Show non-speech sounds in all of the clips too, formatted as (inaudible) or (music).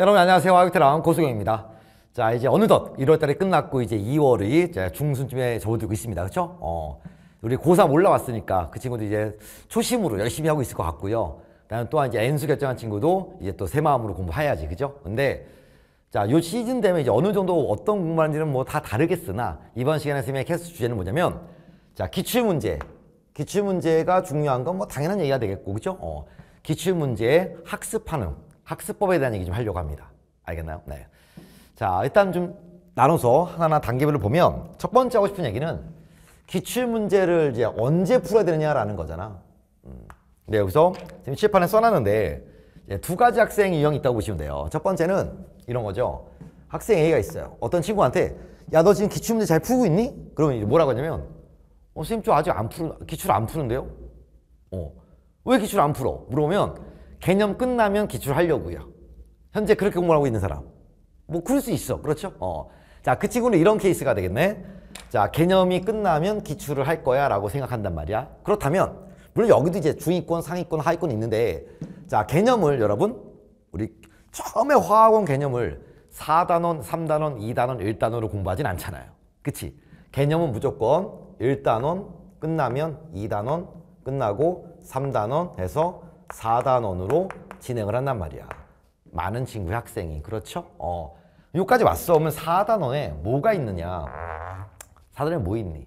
여러분 안녕하세요. 화이트랑 고수경입니다. 자 이제 어느덧 1월달이 끝났고 이제 2월이 중순쯤에 접어들고 있습니다. 그렇죠? 어, 우리 고3 올라왔으니까 그 친구도 이제 초심으로 열심히 하고 있을 것 같고요. 그 나는 또한 이제 N수 결정한 친구도 이제 또 새 마음으로 공부해야지, 그죠? 근데 자, 요 시즌 되면 이제 어느 정도 어떤 공부하는지는 뭐 다 다르겠으나 이번 시간에 선생님의 캐스 주제는 뭐냐면 자, 기출문제. 기출문제가 중요한 건 뭐 당연한 얘기가 되겠고, 그죠? 어, 기출문제 학습하는 학습법에 대한 얘기 좀 하려고 합니다. 알겠나요? 네. 자, 일단 좀 나눠서 하나하나 단계별로 보면 첫 번째 하고 싶은 얘기는 기출문제를 이제 언제 풀어야 되느냐라는 거잖아. 음. 네, 여기서 지금 칠판에 써놨는데 이제 두 가지 학생 유형이 있다고 보시면 돼요. 첫 번째는 이런 거죠. 학생 A가 있어요. 어떤 친구한테 야, 너 지금 기출문제 잘 풀고 있니? 그러면 이제 뭐라고 하냐면 어, 선생님 저 아직 안 풀, 기출 안 푸는데요? 어. 왜 기출 안 풀어? 물어보면 개념 끝나면 기출하려고요. 현재 그렇게 공부 하고 있는 사람. 뭐 그럴 수 있어. 그렇죠? 어. 자, 그 친구는 이런 케이스가 되겠네. 자, 개념이 끝나면 기출을 할 거야 라고 생각한단 말이야. 그렇다면 물론 여기도 이제 중위권, 상위권, 하위권 있는데 자, 개념을 여러분 우리 처음에 화학원 개념을 4단원, 3단원, 2단원, 1단원으로 공부하진 않잖아요. 그치? 개념은 무조건 1단원 끝나면 2단원 끝나고 3단원 해서 4단원으로 진행을 한단 말이야. 많은 친구 의 학생이 그렇죠? 어. 여기까지 왔어. 그러면 4단원에 뭐가 있느냐? 4단원에 뭐 있니?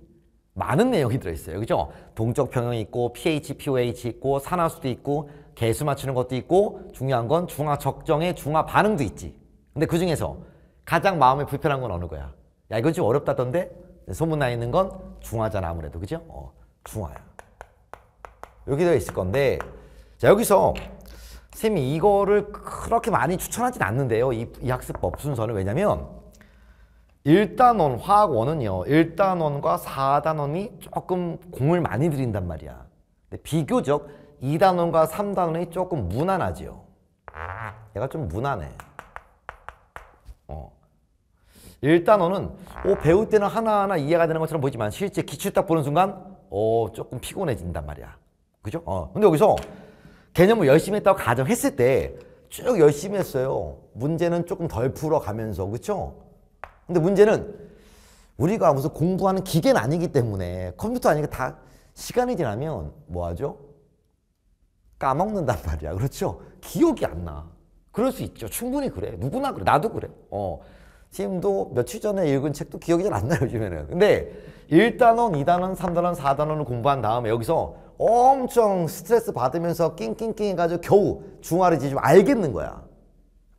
많은 내용이 들어있어요. 그죠? 동적 평형이 있고 pH, pOH 있고 산화수도 있고 개수 맞추는 것도 있고 중요한 건 중화 적정의 중화 반응도 있지. 근데 그 중에서 가장 마음에 불편한 건 어느 거야? 야 이건 좀 어렵다던데? 소문나 있는 건 중화잖아 아무래도 그죠? 어, 중화야. 여기 들어 있을 건데 자 여기서 쌤이 이거를 그렇게 많이 추천하진 않는데요. 이, 이 학습법 순서는 왜냐면 1단원 화학원은요. 1단원과 4단원이 조금 공을 많이 들인단 말이야. 근데 비교적 2단원과 3단원이 조금 무난하지요. 얘가 좀 무난해. 어. 1단원은 오, 배울 때는 하나하나 이해가 되는 것처럼 보이지만 실제 기출 딱 보는 순간 어, 조금 피곤해진단 말이야. 그죠? 어. 근데 여기서 개념을 열심히 했다고 가정했을 때 쭉 열심히 했어요. 문제는 조금 덜 풀어가면서 그렇죠? 근데 문제는 우리가 무슨 공부하는 기계는 아니기 때문에 컴퓨터 아니고 다 시간이 지나면 뭐하죠? 까먹는단 말이야. 그렇죠? 기억이 안 나. 그럴 수 있죠. 충분히 그래. 누구나 그래. 나도 그래. 어. 지금도 며칠 전에 읽은 책도 기억이 잘 안 나요, 요즘에는. 근데 1단원, 2단원, 3단원, 4단원을 공부한 다음에 여기서 엄청 스트레스 받으면서 낑낑낑 해가지고 겨우 중화를 이제 좀 알겠는 거야.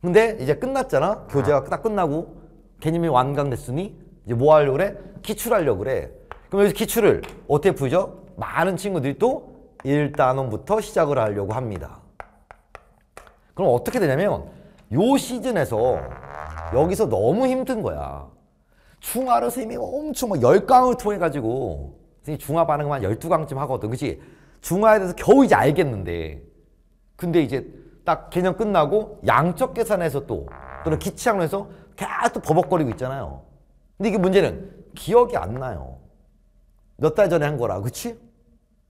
근데 이제 끝났잖아. 교재가 딱 끝나고 개념이 완강됐으니 이제 뭐 하려고 그래? 기출하려고 그래. 그럼 여기서 기출을 어떻게 풀죠? 많은 친구들이 또 1단원부터 시작을 하려고 합니다. 그럼 어떻게 되냐면 요 시즌에서 여기서 너무 힘든 거야. 중화를선생님이 엄청 막 열강을 통해 가지고 중화 반응만 12강쯤 하거든. 그치? 중화에 대해서 겨우 이제 알겠는데. 근데 이제 딱 개념 끝나고 양적 계산에서 또 또는 기치항로에서 계속 버벅거리고 있잖아요. 근데 이게 문제는 기억이 안 나요. 몇 달 전에 한 거라. 그치?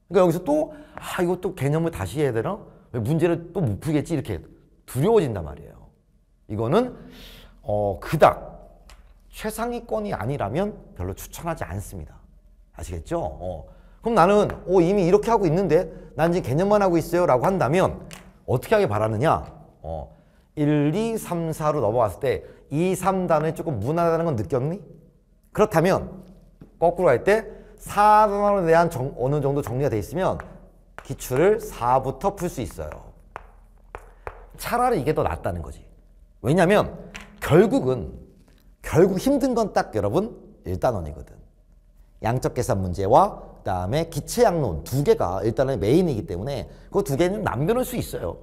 그러니까 여기서 또, 아, 이것도 개념을 다시 해야 되나? 문제를 또 못 풀겠지? 이렇게 두려워진단 말이에요. 이거는, 어, 그닥 최상위권이 아니라면 별로 추천하지 않습니다. 아시겠죠? 어. 그럼 나는 어, 이미 이렇게 하고 있는데 난 지금 개념만 하고 있어요 라고 한다면 어떻게 하길 바라느냐 어, 1, 2, 3, 4로 넘어갔을 때 2, 3단을 조금 무난하다는 건 느꼈니? 그렇다면 거꾸로 할때 4단원에 대한 정, 어느 정도 정리가 돼 있으면 기출을 4부터 풀 수 있어요 차라리 이게 더 낫다는 거지 왜냐면 결국은 결국 힘든 건 딱 여러분 1단원이거든 양적 계산 문제와 그다음에 기체 양론 두 개가 일단은 메인이기 때문에 그 두 개는 남겨놓을 수 있어요.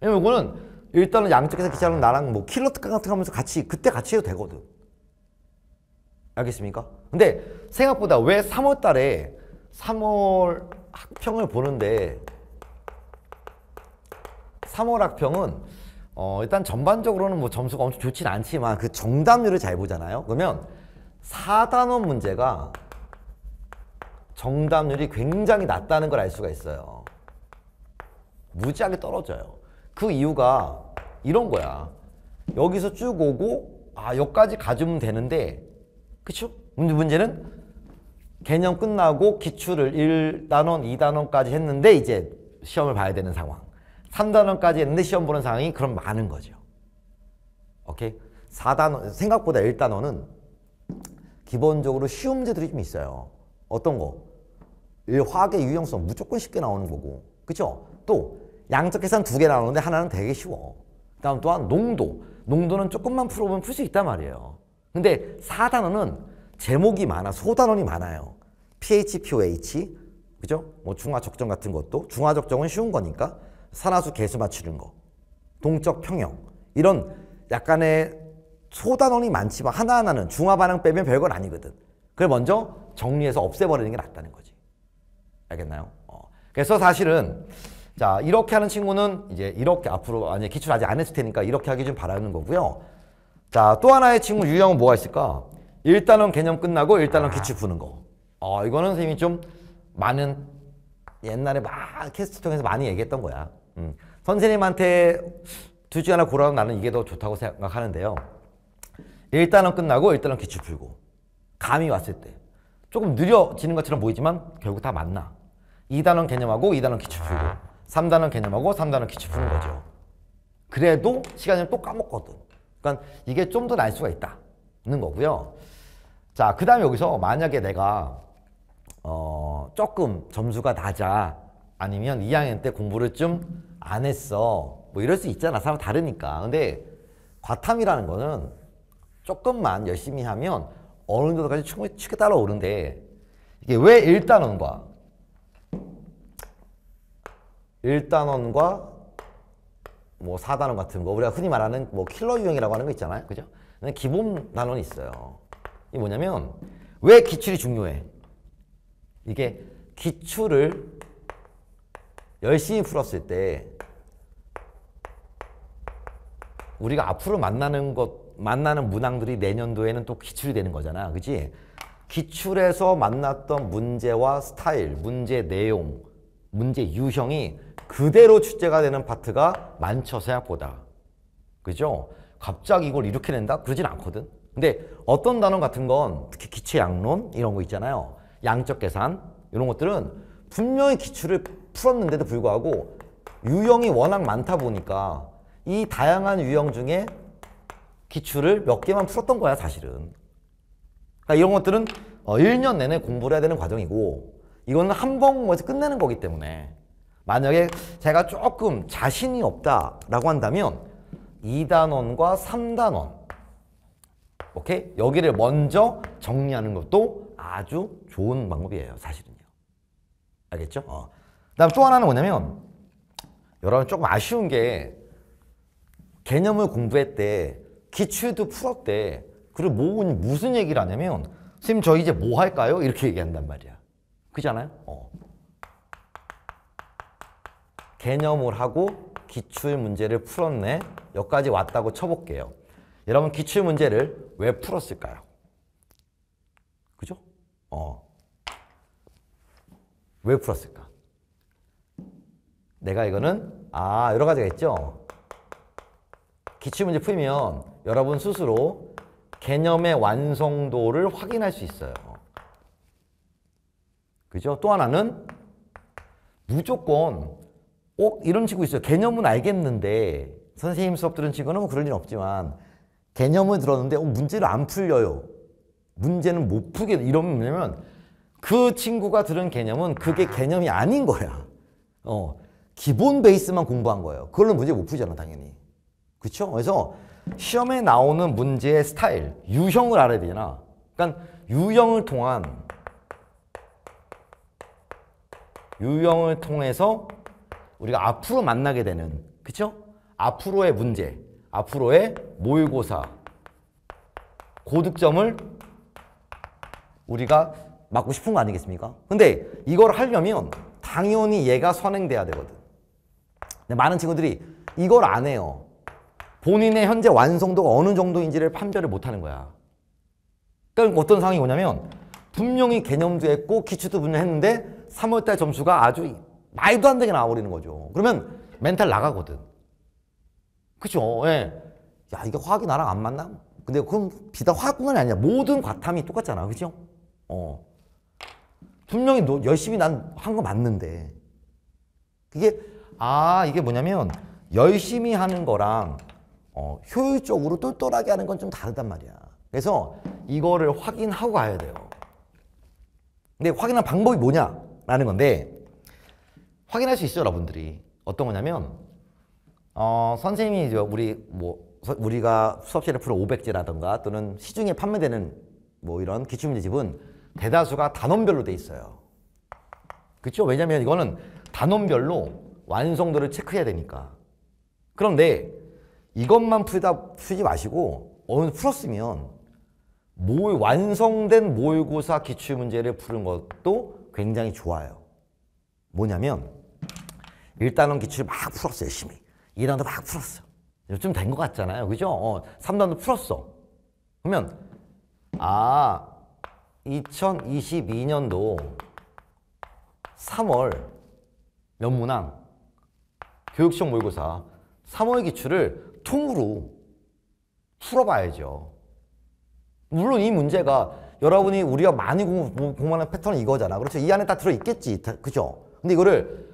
왜냐면 이거는 일단은 양적 계산 기체 양론 나랑 뭐 킬러 특강 같은 거 하면서 같이 그때 같이 해도 되거든. 알겠습니까? 근데 생각보다 왜 3월 달에 3월 학평을 보는데 3월 학평은 어 일단 전반적으로는 뭐 점수가 엄청 좋진 않지만 그 정답률을 잘 보잖아요. 그러면 4단원 문제가 정답률이 굉장히 낮다는 걸 알 수가 있어요. 무지하게 떨어져요. 그 이유가 이런 거야. 여기서 쭉 오고 아 여기까지 가주면 되는데 그쵸? 근데 문제는 개념 끝나고 기출을 1단원, 2단원까지 했는데 이제 시험을 봐야 되는 상황. 3단원까지 했는데 시험 보는 상황이 그럼 많은 거죠. 오케이? 4단원, 생각보다 1단원은 기본적으로 쉬운 문제들이 좀 있어요. 어떤 거? 화학의 유형성 무조건 쉽게 나오는 거고 그렇죠? 또 양적 계산 두 개 나오는데 하나는 되게 쉬워 그 다음 또한 농도 농도는 조금만 풀어보면 풀 수 있단 말이에요 근데 4단원은 제목이 많아 소단원이 많아요 pH, pOH 그죠? 뭐 중화적정 같은 것도 중화적정은 쉬운 거니까 산화수 개수 맞추는 거 동적 평형 이런 약간의 소단원이 많지만 하나하나는 중화반응 빼면 별건 아니거든 그걸 먼저 정리해서 없애버리는 게 낫다는 거죠 알겠나요? 어. 그래서 사실은 자 이렇게 하는 친구는 이제 이렇게 앞으로 아니 기출 아직 안 했을 테니까 이렇게 하기 좀 바라는 거고요. 자또 하나의 친구 유형은 뭐가 있을까? 일단은 개념 끝나고 일단은 기출 푸는 거. 어 이거는 선생님이 좀 많은 옛날에 막 캐스트 통해서 많이 얘기했던 거야. 음. 선생님한테 둘 중에 하나 고르면 나는 이게 더 좋다고 생각하는데요. 일단은 끝나고 일단은 기출 풀고 감이 왔을 때 조금 느려지는 것처럼 보이지만 결국 다 만나. 2단원 개념하고 2단원 기출 풀고 3단원 개념하고 3단원 기출 푸는 거죠. 그래도 시간이 또 까먹거든. 그러니까 이게 좀 더 날 수가 있다는 거고요. 자, 그 다음에 여기서 만약에 내가 어, 조금 점수가 낮아 아니면 2학년 때 공부를 좀 안 했어 뭐 이럴 수 있잖아 사람 다르니까 근데 과탐이라는 거는 조금만 열심히 하면 어느 정도까지 충분히 쉽게 따라오는데 이게 왜 1단원과 1단원과 뭐 4단원 같은 거 우리가 흔히 말하는 뭐 킬러 유형이라고 하는 거 있잖아요. 그죠? 기본 단원이 있어요. 이 뭐냐면 왜 기출이 중요해? 이게 기출을 열심히 풀었을 때 우리가 앞으로 만나는 것 만나는 문항들이 내년도에는 또 기출이 되는 거잖아. 그지 기출에서 만났던 문제와 스타일, 문제 내용, 문제 유형이 그대로 출제가 되는 파트가 많죠 생각보다 그죠? 갑자기 이걸 이렇게 낸다? 그러진 않거든 근데 어떤 단어 같은 건 특히 기체 양론 이런 거 있잖아요 양적 계산 이런 것들은 분명히 기출을 풀었는데도 불구하고 유형이 워낙 많다 보니까 이 다양한 유형 중에 기출을 몇 개만 풀었던 거야 사실은 그러니까 이런 것들은 어, 1년 내내 공부를 해야 되는 과정이고 이거는 한번 뭐 끝내는 거기 때문에 만약에 제가 조금 자신이 없다라고 한다면 2단원과 3단원 오케이? 여기를 먼저 정리하는 것도 아주 좋은 방법이에요. 사실은요. 알겠죠? 어. 그다음 또 하나는 뭐냐면 여러분 조금 아쉬운 게 개념을 공부했대 기출도 풀었대 그리고 모은 무슨 얘기를 하냐면 선생님 저 이제 뭐 할까요? 이렇게 얘기한단 말이야. 그잖아요? 어. 개념을 하고 기출 문제를 풀었네. 여기까지 왔다고 쳐볼게요. 여러분 기출 문제를 왜 풀었을까요? 그죠? 어. 왜 풀었을까? 내가 이거는 아 여러 가지가 있죠. 기출 문제 풀면 여러분 스스로 개념의 완성도를 확인할 수 있어요. 그죠? 또 하나는 무조건 어? 이런 친구 있어요. 개념은 알겠는데 선생님 수업 들은 친구는 뭐그런일 없지만 개념을 들었는데 어, 문제를 안 풀려요. 문제는 못 푸게 이러면 뭐냐면 그 친구가 들은 개념은 그게 아. 개념이 아닌 거야. 어. 기본 베이스만 공부한 거예요. 그걸로 문제 못 풀잖아, 당연히. 그쵸 그래서 시험에 나오는 문제의 스타일, 유형을 알아야 되잖아. 그러니까 유형을 통한 유형을 통해서 우리가 앞으로 만나게 되는 그쵸? 앞으로의 문제, 앞으로의 모의고사 고득점을 우리가 막고 싶은 거 아니겠습니까? 근데 이걸 하려면 당연히 얘가 선행돼야 되거든. 근데 많은 친구들이 이걸 안 해요. 본인의 현재 완성도가 어느 정도인지를 판별을 못하는 거야. 그러니까 어떤 상황이 오냐면 분명히 개념도 했고 기출도 분명 했는데 3월달 점수가 아주 말도 안 되게 나와버리는 거죠. 그러면 멘탈 나가거든. 그죠? 예. 야, 이게 화학이 나랑 안 맞나? 근데 그건 비단 화학공뿐이 아니라 모든 과탐이 똑같잖아. 그죠? 어. 분명히 너, 열심히 난 한 거 맞는데. 그게, 아, 이게 뭐냐면, 열심히 하는 거랑, 어, 효율적으로 똘똘하게 하는 건 좀 다르단 말이야. 그래서 이거를 확인하고 가야 돼요. 근데 확인한 방법이 뭐냐라는 건데, 확인할 수 있어요, 여러분들이. 어떤 거냐면 어, 선생님이 이제 우리 뭐 서, 우리가 수업시간에 풀어 500제라든가 또는 시중에 판매되는 뭐 이런 기출문제집은 대다수가 단원별로 돼 있어요. 그쵸 왜냐면 이거는 단원별로 완성도를 체크해야 되니까. 그런데 이것만 풀다 풀지 마시고 어느 풀었으면 모 완성된 모의고사 기출문제를 푸는 것도 굉장히 좋아요. 뭐냐면 1단원 기출 막 풀었어요, 열심히. 2단도 막 풀었어. 요즘 된 것 같잖아요. 그죠? 어, 3단도 풀었어. 그러면, 아, 2022년도 3월 연문항 교육시험 모의고사 3월 기출을 통으로 풀어봐야죠. 물론 이 문제가 여러분이 우리가 많이 공부, 공부하는 패턴은 이거잖아. 그렇죠? 이 안에 다 들어있겠지. 그죠? 근데 이거를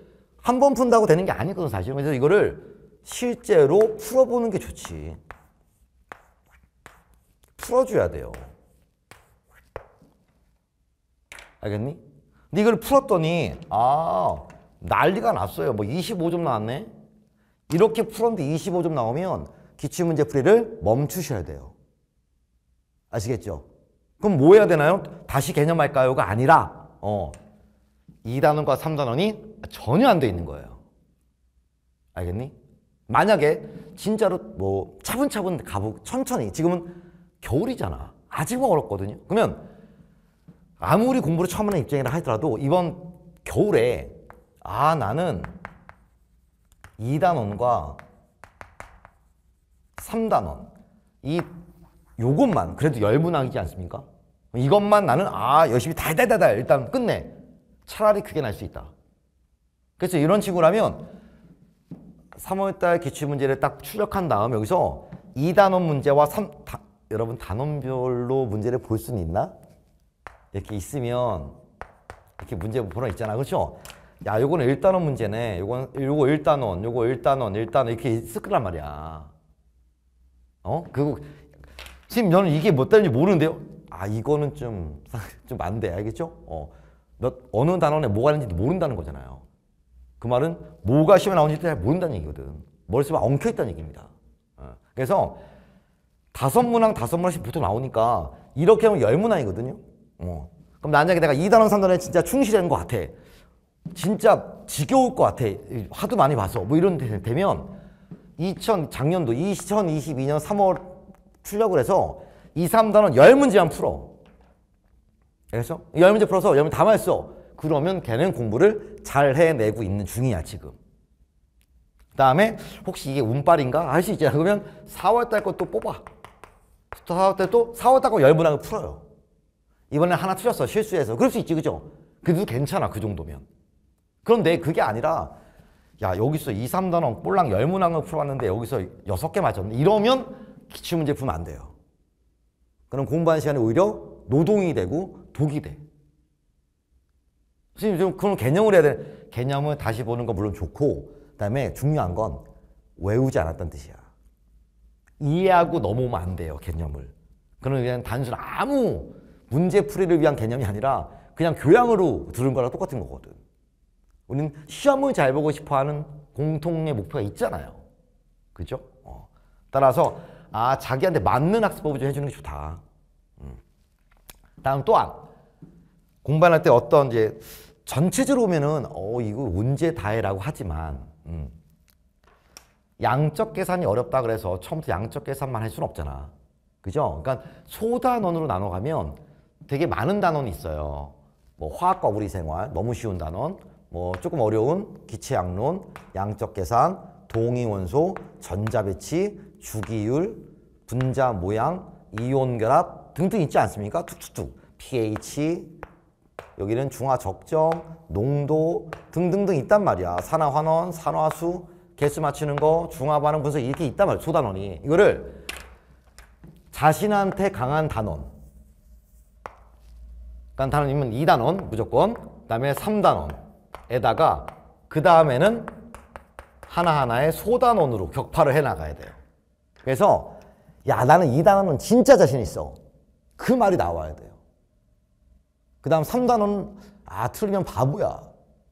한번 푼다고 되는 게 아니거든 사실 그래서 이거를 실제로 풀어보는 게 좋지. 풀어줘야 돼요. 알겠니? 근데 이걸 풀었더니 아 난리가 났어요. 뭐 25점 나왔네. 이렇게 풀었는데 25점 나오면 기출문제 풀이를 멈추셔야 돼요. 아시겠죠? 그럼 뭐 해야 되나요? 다시 개념할까요?가 아니라 어 2단원과 3단원이 전혀 안 돼 있는 거예요. 알겠니? 만약에 진짜로 뭐 차분차분 가보 천천히 지금은 겨울이잖아. 아직 멀었거든요. 그러면 아무리 공부를 처음 하는 입장이라 하더라도 이번 겨울에 아 나는 2단원과 3단원 이 요것만 그래도 열분학이지 않습니까? 이것만 나는 아 열심히 달달달달 일단 끝내 차라리 그게 날 수 있다 그래서 이런 식으로 하면 3월달 기출 문제를 딱 출력한 다음 에 여기서 2단원 문제와 3 다, 여러분 단원별로 문제를 볼 수는 있나? 이렇게 있으면 이렇게 문제 보러 있잖아. 그렇죠? 야, 요거는 1단원 문제네. 요거 요거 1단원, 요거 1단원, 1단원 이렇게 있을 거란 말이야. 어? 그리고 지금 저는 이게 몇 단인지 모르는데요. 아, 이거는 좀 좀 안 (laughs) 돼. 알겠죠? 어. 몇 어느 단원에 뭐가 있는지 모른다는 거잖아요. 그 말은 뭐가 시험에 나오는지 잘 모른다는 얘기거든. 머릿속에 엉켜있다는 얘기입니다. 어. 그래서 다섯 문항, 다섯 문항씩 붙어 나오니까 이렇게 하면 열 문항이거든요. 어. 그럼 만약에 내가 2단원, 3단원에 진짜 충실한 것 같아. 진짜 지겨울 것 같아. 하도 많이 봐서. 뭐 이런 데 되면 2000, 작년도 2022년 3월 출력을 해서 2, 3단원 열문제만 풀어. 알겠어? 열문제 풀어서 열문제 다 맞았어. 그러면 걔는 공부를 잘 해내고 있는 중이야 지금. 그 다음에 혹시 이게 운빨인가 할 수있 그러면 4월달 것도 뽑아. 4월달 또 4월달 거 열분하고 풀어요. 이번에 하나 틀렸어 실수해서 그럴 수 있지 그죠? 그래도 괜찮아 그 정도면. 그런데 그게 아니라 야 여기서 2, 3단원 볼랑 열문항을 풀어봤는데 여기서 6개 맞췄네 이러면 기출문제 풀면 안 돼요. 그럼 공부하는 시간이 오히려 노동이 되고 독이 돼. 선생님 좀그런 개념을 해야 돼. 개념을 다시 보는 거 물론 좋고 그다음에 중요한 건 외우지 않았던 뜻이야. 이해하고 넘어오면 안 돼요 개념을. 그는 그냥 단순 아무 문제 풀이를 위한 개념이 아니라 그냥 교양으로 들은 거랑 똑같은 거거든. 우리는 시험을 잘 보고 싶어하는 공통의 목표가 있잖아요. 그죠? 어. 따라서 아 자기한테 맞는 학습법을 좀 해주는 게 좋다. 음. 다음 또한 공부할 때 어떤 이제 전체적으로 보면은 어 이거 문제 다해라고 하지만 음. 양적 계산이 어렵다 그래서 처음부터 양적 계산만 할 수는 없잖아. 그죠? 그러니까 소단원으로 나눠가면 되게 많은 단원이 있어요. 뭐 화학과 우리 생활 너무 쉬운 단원, 뭐 조금 어려운 기체양론, 양적 계산, 동위 원소, 전자 배치, 주기율, 분자 모양, 이온 결합 등등 있지 않습니까? 툭툭툭. pH, 여기는 중화 적정, 농도 등등등 있단 말이야. 산화 환원, 산화수, 개수 맞추는 거, 중화 반응 분석 이렇게 있단 말이야. 소단원이. 이거를 자신한테 강한 단원. 그 단원이면 2단원 무조건. 그다음에 3단원에다가 그 다음에는 하나하나의 소단원으로 격파를 해 나가야 돼요. 그래서 야 나는 이 단원은 진짜 자신 있어. 그 말이 나와야 돼요. 그 다음 3단원은 아 틀리면 바보야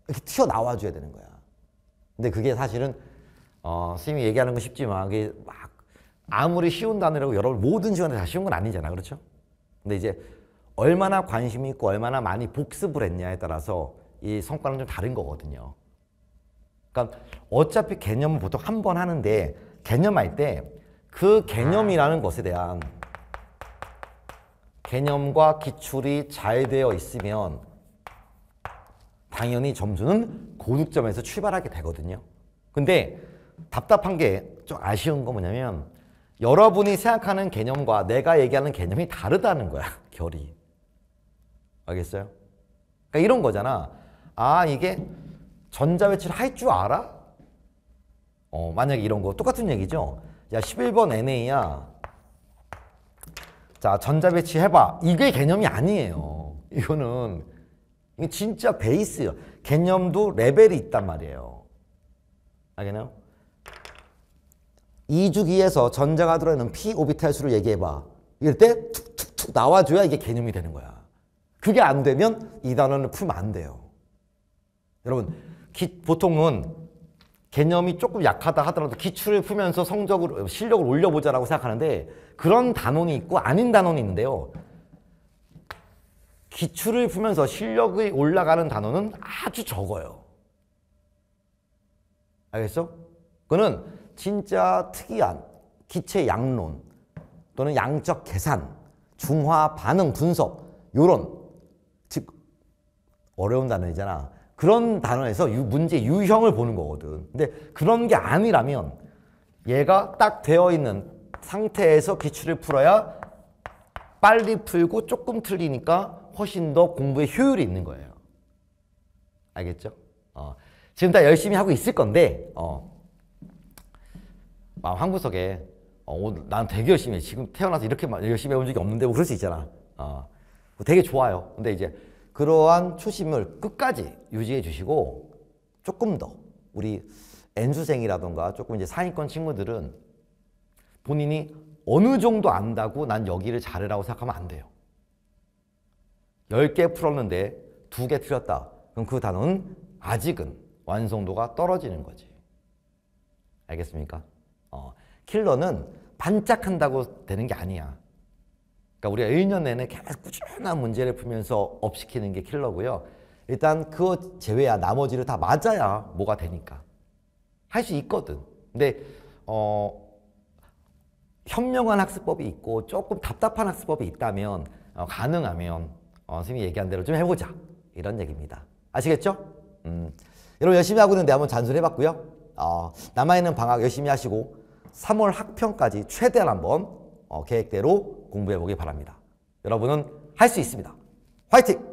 이렇게 튀어나와 줘야 되는 거야 근데 그게 사실은 어, 스님이 얘기하는 건 쉽지만 그게 막 아무리 쉬운 단어라고 여러분 모든 시간에 다 쉬운 건 아니잖아 그렇죠? 근데 이제 얼마나 관심이 있고 얼마나 많이 복습을 했냐에 따라서 이 성과는 좀 다른 거거든요 그러니까 어차피 개념은 보통 한 번 하는데 개념할 때 그 개념이라는 것에 대한 개념과 기출이 잘 되어 있으면 당연히 점수는 고득점에서 출발하게 되거든요. 근데 답답한 게 좀 아쉬운 거 뭐냐면 여러분이 생각하는 개념과 내가 얘기하는 개념이 다르다는 거야. (laughs) 결이. 알겠어요? 그러니까 이런 거잖아. 아 이게 전자외출 할 줄 알아? 어 만약에 이런 거 똑같은 얘기죠. 야 11번 NA야. 자 전자배치 해봐 이게 개념이 아니에요 이거는 이게 진짜 베이스예요 개념도 레벨이 있단 말이에요 알겠나요? 2주기에서 전자가 들어있는 p 오비탈 수를 얘기해봐 이럴 때 툭툭툭 나와줘야 이게 개념이 되는 거야 그게 안 되면 이 단어는 풀면 안 돼요 여러분 기, 보통은 개념이 조금 약하다 하더라도 기출을 풀면서 성적을 실력을 올려보자라고 생각하는데 그런 단원이 있고 아닌 단원이 있는데요. 기출을 풀면서 실력이 올라가는 단어는 아주 적어요. 알겠어? 그거는 진짜 특이한 기체 양론 또는 양적 계산, 중화 반응 분석 요런 즉 어려운 단어이잖아. 그런 단어에서 유, 문제 유형을 보는 거거든. 근데 그런 게 아니라면 얘가 딱 되어 있는 상태에서 기출을 풀어야 빨리 풀고 조금 틀리니까 훨씬 더 공부의 효율이 있는 거예요. 알겠죠? 어. 지금 다 열심히 하고 있을 건데 어. 아, 황구석에 어, 난 되게 열심히 해. 지금 태어나서 이렇게 열심히 해본 적이 없는데 뭐 그럴 수 있잖아. 어. 뭐 되게 좋아요. 근데 이제 그러한 초심을 끝까지 유지해 주시고 조금 더 우리 N수생이라던가 조금 이제 상위권 친구들은 본인이 어느 정도 안다고 난 여기를 잘해라고 생각하면 안 돼요. 10개 풀었는데 2개 틀렸다. 그럼 그 단어는 아직은 완성도가 떨어지는 거지. 알겠습니까? 어, 킬러는 반짝한다고 되는 게 아니야. 그러니까 우리가 1년 내내 계속 꾸준한 문제를 풀면서 업시키는 게 킬러고요. 일단 그거 제외야 나머지를 다 맞아야 뭐가 되니까. 할 수 있거든. 근데 어 현명한 학습법이 있고 조금 답답한 학습법이 있다면 어, 가능하면 어, 선생님이 얘기한 대로 좀 해보자. 이런 얘기입니다. 아시겠죠? 음. 여러분 열심히 하고 있는데 한번 잔소리 해봤고요. 어, 남아있는 방학 열심히 하시고 3월 학평까지 최대한 한번 어, 계획대로 공부해 보기 바랍니다. 여러분은 할 수 있습니다. 화이팅!